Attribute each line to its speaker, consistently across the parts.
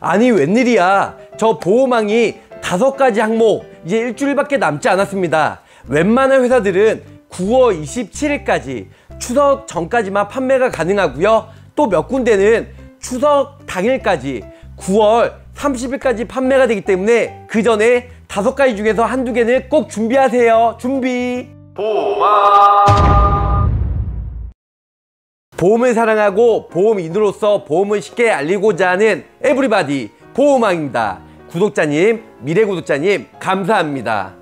Speaker 1: 아니 웬일이야 저 보호망이 다섯 가지 항목 이제 일주일밖에 남지 않았습니다 웬만한 회사들은 9월 27일까지 추석 전까지만 판매가 가능하고요 또 몇 군데는 추석 당일까지 9월 30일까지 판매가 되기 때문에 그 전에 다섯 가지 중에서 한두 개는 꼭 준비하세요 준비 보망 보험을 사랑하고 보험인으로서 보험을 쉽게 알리고자 하는 에브리바디 보험왕입니다. 구독자님, 미래 구독자님 감사합니다.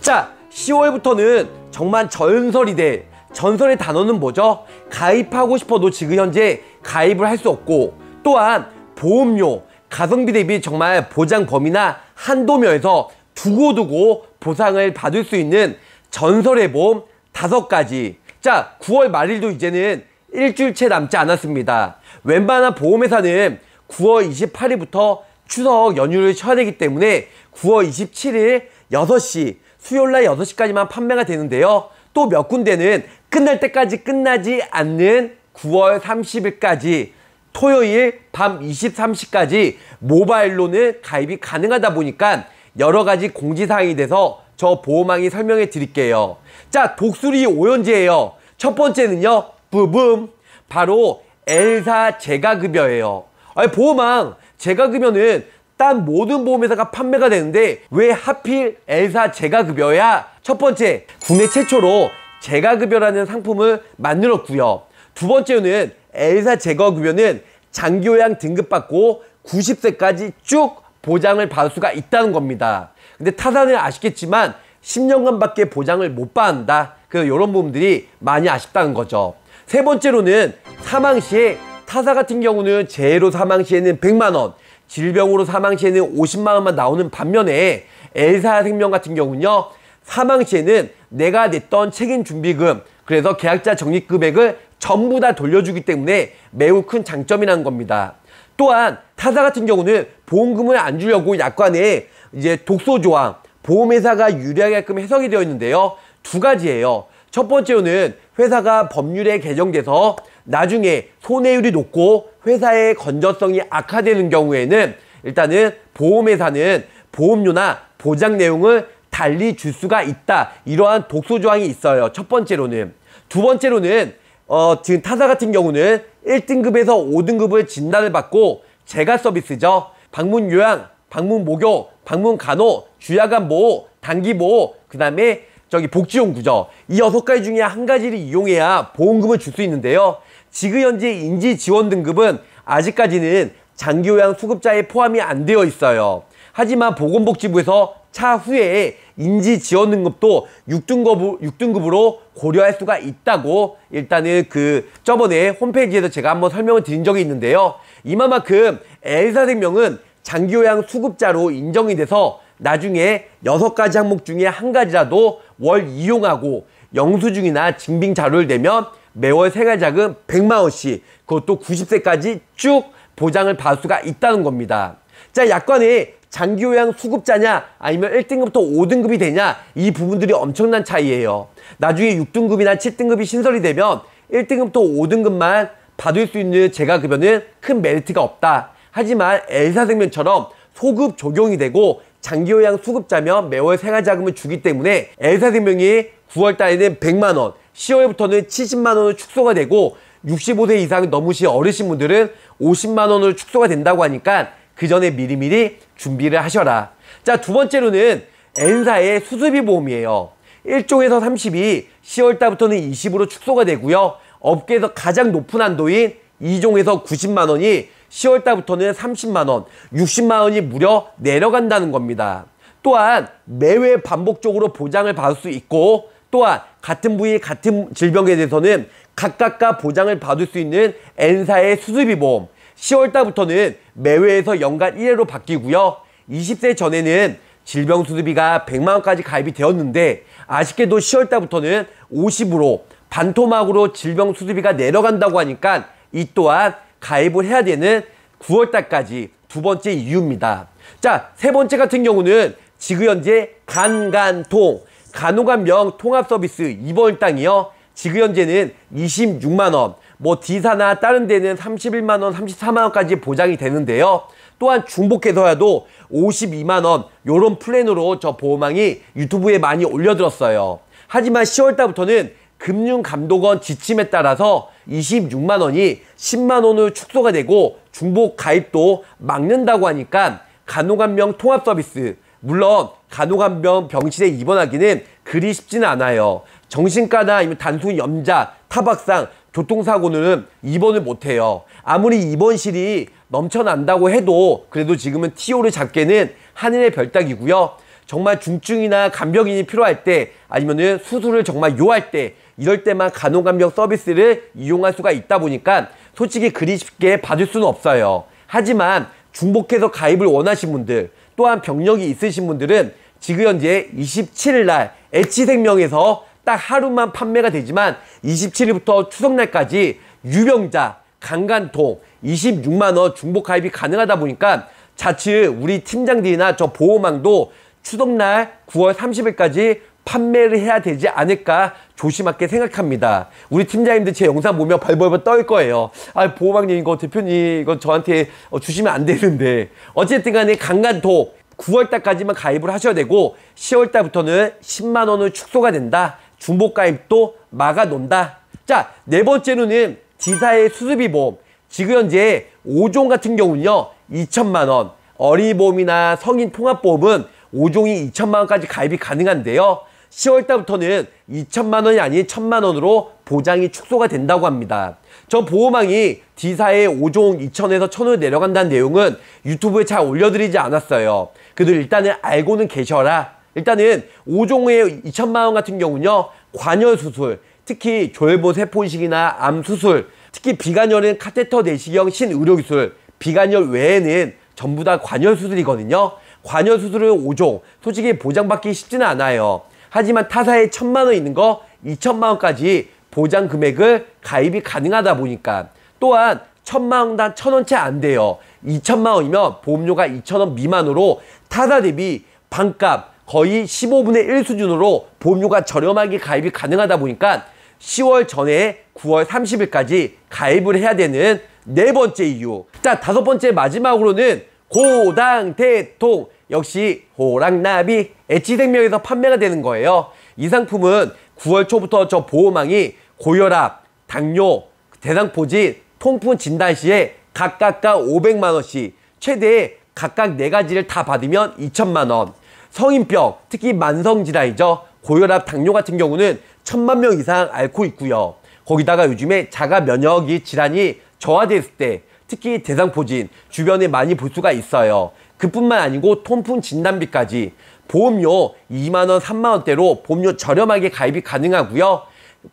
Speaker 1: 자, 10월부터는 정말 전설이 될 전설의 단어는 뭐죠? 가입하고 싶어도 지금 현재 가입을 할 수 없고 또한 보험료, 가성비 대비 정말 보장 범위나 한도면에서 두고두고 보상을 받을 수 있는 전설의 보험 5 가지 자, 9월 말일도 이제는 일주일 채 남지 않았습니다. 웬만한 보험회사는 9월 28일부터 추석 연휴를 쳐야 되기 때문에 9월 27일 6시, 수요일 날 6시까지만 판매가 되는데요. 또 몇 군데는 끝날 때까지 끝나지 않는 9월 30일까지 토요일 밤 23시까지 모바일로는 가입이 가능하다 보니까 여러 가지 공지사항이 돼서 저 보호망이 설명해 드릴게요. 자, 독수리 오연제예요. 첫 번째는요. 부붐. 바로 엘사 재가급여예요. 아니 보험왕 재가급여는 딴 모든 보험회사가 판매가 되는데 왜 하필 엘사 재가급여야? 첫 번째, 국내 최초로 재가급여라는 상품을 만들었고요. 두 번째는 엘사 재가급여는 장교양 등급받고 90세까지 쭉 보장을 받을 수가 있다는 겁니다. 근데 타산는 아쉽겠지만 10년간밖에 보장을 못 받는다. 그래 이런 부분들이 많이 아쉽다는 거죠. 세 번째로는 사망 시에 타사 같은 경우는 재해로 사망 시에는 100만 원, 질병으로 사망 시에는 50만 원만 나오는 반면에 엘사 생명 같은 경우는요. 사망 시에는 내가 냈던 책임 준비금, 그래서 계약자 적립 금액을 전부 다 돌려주기 때문에 매우 큰 장점이라는 겁니다. 또한 타사 같은 경우는 보험금을 안 주려고 약관에 이제 독소 조항, 보험회사가 유리하게끔 해석이 되어 있는데요. 두 가지예요. 첫 번째로는 회사가 법률에 개정돼서 나중에 손해율이 높고 회사의 건전성이 악화되는 경우에는 일단은 보험회사는 보험료나 보장 내용을 달리 줄 수가 있다. 이러한 독소 조항이 있어요. 첫 번째로는. 두 번째로는 어, 지금 타사 같은 경우는 1등급에서 5등급을 진단을 받고 재가 서비스죠. 방문 요양, 방문 목욕, 방문 간호, 주야간 보호, 단기 보호, 그 다음에 저기 복지용 구조 이 여섯 가지 중에 한 가지를 이용해야 보험금을 줄 수 있는데요. 지금 현재 인지 지원 등급은 아직까지는 장기요양 수급자에 포함이 안 되어 있어요. 하지만 보건복지부에서 차후에 인지 지원 등급도 6등급, 6등급으로 고려할 수가 있다고 일단은 그 저번에 홈페이지에서 제가 한번 설명을 드린 적이 있는데요. 이만큼 엘사 생명은 장기요양 수급자로 인정이 돼서 나중에 여섯 가지 항목 중에 한 가지라도 월 이용하고 영수증이나 증빙 자료를 내면 매월 생활자금 100만원씩 그것도 90세까지 쭉 보장을 받을 수가 있다는 겁니다. 자, 약관에 장기요양 수급자냐 아니면 1등급부터 5등급이 되냐 이 부분들이 엄청난 차이예요. 나중에 6등급이나 7등급이 신설이 되면 1등급부터 5등급만 받을 수 있는 재가급여는 큰 메리트가 없다. 하지만 엘사생명처럼 소급 적용이 되고 장기요양 수급자면 매월 생활자금을 주기 때문에 L사생명이 9월 달에는 100만원, 10월부터는 70만원으로 축소가 되고 65세 이상 넘으신 어르신분들은 50만원으로 축소가 된다고 하니까 그 전에 미리미리 준비를 하셔라. 자, 두 번째로는 N사의 수수비 보험이에요. 1종에서 32, 10월달부터는 20으로 축소가 되고요. 업계에서 가장 높은 한도인 2종에서 90만원이 10월 달부터는 30만 원, 60만 원이 무려 내려간다는 겁니다. 또한 매회 반복적으로 보장을 받을 수 있고 또한 같은 부위 같은 질병에 대해서는 각각과 보장을 받을 수 있는 N사의 수술비 보험 10월 달부터는 매회에서 연간 1회로 바뀌고요. 20세 전에는 질병 수술비가 100만 원까지 가입이 되었는데 아쉽게도 10월 달부터는 50으로 반토막으로 질병 수술비가 내려간다고 하니까 이 또한 가입을 해야 되는 9월달까지 두 번째 이유입니다. 자, 세 번째 같은 경우는 지금 현재 간간통, 간호간병 통합서비스 2번 일당이요. 지금 현재는 26만원, 뭐 D사나 다른 데는 31만원, 34만원까지 보장이 되는데요. 또한 중복해서라도 52만원 요런 플랜으로 저 보호망이 유튜브에 많이 올려들었어요. 하지만 10월달부터는 금융감독원 지침에 따라서 26만 원이 10만 원으로 축소가 되고 중복 가입도 막는다고 하니까 간호간병 통합 서비스 물론 간호간병 병실에 입원하기는 그리 쉽지는 않아요. 정신과나 아니면 단순 염자, 타박상, 교통사고는 입원을 못해요. 아무리 입원실이 넘쳐난다고 해도 그래도 지금은 TO를 잡게는 하늘의 별따기고요. 정말 중증이나 간병인이 필요할 때 아니면은 수술을 정말 요할 때 이럴 때만 간호간병 서비스를 이용할 수가 있다 보니까 솔직히 그리 쉽게 받을 수는 없어요. 하지만 중복해서 가입을 원하신 분들 또한 병력이 있으신 분들은 지금 현재 27일 날 애치생명에서 딱 하루만 판매가 되지만 27일부터 추석날까지 유병자, 강간통 26만원 중복 가입이 가능하다 보니까 자칫 우리 팀장들이나 저 보호망도 추석날 9월 30일까지 판매를 해야 되지 않을까 조심하게 생각합니다. 우리 팀장님들 제 영상 보면 벌벌벌떨 거예요. 아, 보호막님 이거 대표님 이거 저한테 어, 주시면 안 되는데. 어쨌든 간에 강간도 9월달까지만 가입을 하셔야 되고 10월달부터는 10만원을 축소가 된다. 중복가입도 막아놓는다. 자, 네 번째로는 지사의 수수비 보험. 지금 현재 5종 같은 경우는요. 2천만원. 어린이보험이나 성인 통합보험은 5종이 2천만 원까지 가입이 가능한데요. 10월달부터는 2천만 원이 아닌 1천만 원으로 보장이 축소가 된다고 합니다. 저 보호망이 D사의 5종 2천에서 1천으로 내려간다는 내용은 유튜브에 잘 올려드리지 않았어요. 그래도 일단은 알고는 계셔라. 일단은 5종의 2천만 원 같은 경우는요. 관열 수술, 특히 조혈보 세포 이식이나 암 수술, 특히 비관열은 카테터 내시경 신의료기술, 비관열 외에는 전부 다 관열 수술이거든요. 관여 수수료 5종 솔직히 보장받기 쉽지는 않아요. 하지만 타사에 천만 원 있는 거 2천만 원까지 보장 금액을 가입이 가능하다 보니까 또한 천만 원당 천 원 채 안 돼요. 2천만 원이면 보험료가 2천 원 미만으로 타사 대비 반값 거의 15분의 1 수준으로 보험료가 저렴하게 가입이 가능하다 보니까 10월 전에 9월 30일까지 가입을 해야 되는 네 번째 이유. 자, 다섯 번째 마지막으로는 고당대통 역시 호랑나비 엣지생명에서 판매가 되는 거예요. 이 상품은 9월 초부터 저 보호망이 고혈압, 당뇨, 대상포진, 통풍 진단 시에 각각각 500만 원씩 최대 각각 4가지를다 받으면 2천만 원. 성인병, 특히 만성질환이죠. 고혈압, 당뇨 같은 경우는 천만 명 이상 앓고 있고요. 거기다가 요즘에 자가 면역이 질환이 저하됐을 때 특히 대상포진 주변에 많이 볼 수가 있어요. 그뿐만 아니고 통풍 진단비까지 보험료 2만원, 3만원대로 보험료 저렴하게 가입이 가능하고요.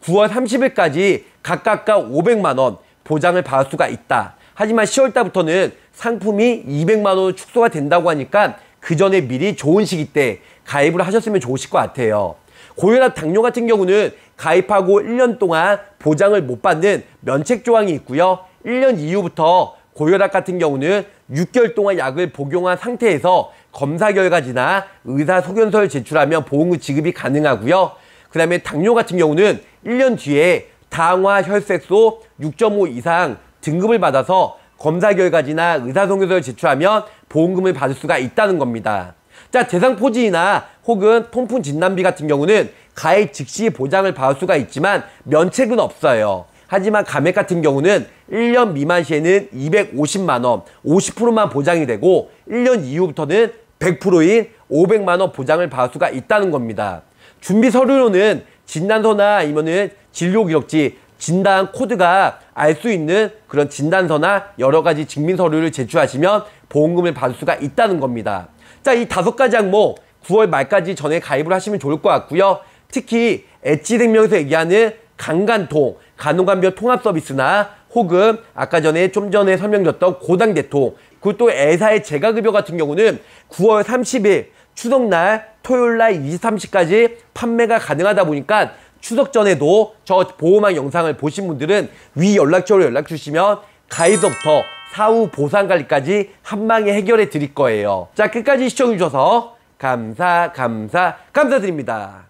Speaker 1: 9월 30일까지 각각각 500만원 보장을 받을 수가 있다. 하지만 10월달부터는 상품이 200만원 축소가 된다고 하니까 그 전에 미리 좋은 시기 때 가입을 하셨으면 좋으실 것 같아요. 고혈압 당뇨 같은 경우는 가입하고 1년 동안 보장을 못 받는 면책 조항이 있고요. 1년 이후부터 고혈압 같은 경우는 6개월 동안 약을 복용한 상태에서 검사 결과지나 의사 소견서를 제출하면 보험금 지급이 가능하고요. 그 다음에 당뇨 같은 경우는 1년 뒤에 당화 혈색소 6.5 이상 등급을 받아서 검사 결과지나 의사 소견서를 제출하면 보험금을 받을 수가 있다는 겁니다. 자, 재상 포진이나 혹은 통풍 진단비 같은 경우는 가입 즉시 보장을 받을 수가 있지만 면책은 없어요. 하지만 감액 같은 경우는 1년 미만 시에는 250만원 50%만 보장이 되고 1년 이후부터는 100%인 500만원 보장을 받을 수가 있다는 겁니다. 준비 서류로는 진단서나 아니면은 진료 기록지, 진단 코드가 알 수 있는 그런 진단서나 여러 가지 증빙 서류를 제출하시면 보험금을 받을 수가 있다는 겁니다. 자, 이 다섯 가지 항목 9월 말까지 전에 가입을 하시면 좋을 것 같고요. 특히 엣지생명에서 얘기하는 강간통, 간호간병 통합 서비스나 혹은 아까 전에 좀 전에 설명드렸던 고당대통 그리고 또 애사의 재가급여 같은 경우는 9월 30일 추석날 토요일날 23시까지 판매가 가능하다 보니까 추석 전에도 저 보호망 영상을 보신 분들은 위 연락처로 연락 주시면 가이드부터 사후 보상관리까지 한방에 해결해 드릴 거예요. 자 끝까지 시청해 주셔서 감사 감사 감사드립니다.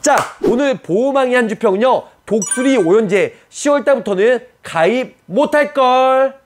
Speaker 1: 자 오늘 보호망이 한 주평은요 독수리 오연제 10월달부터는 가입 못할걸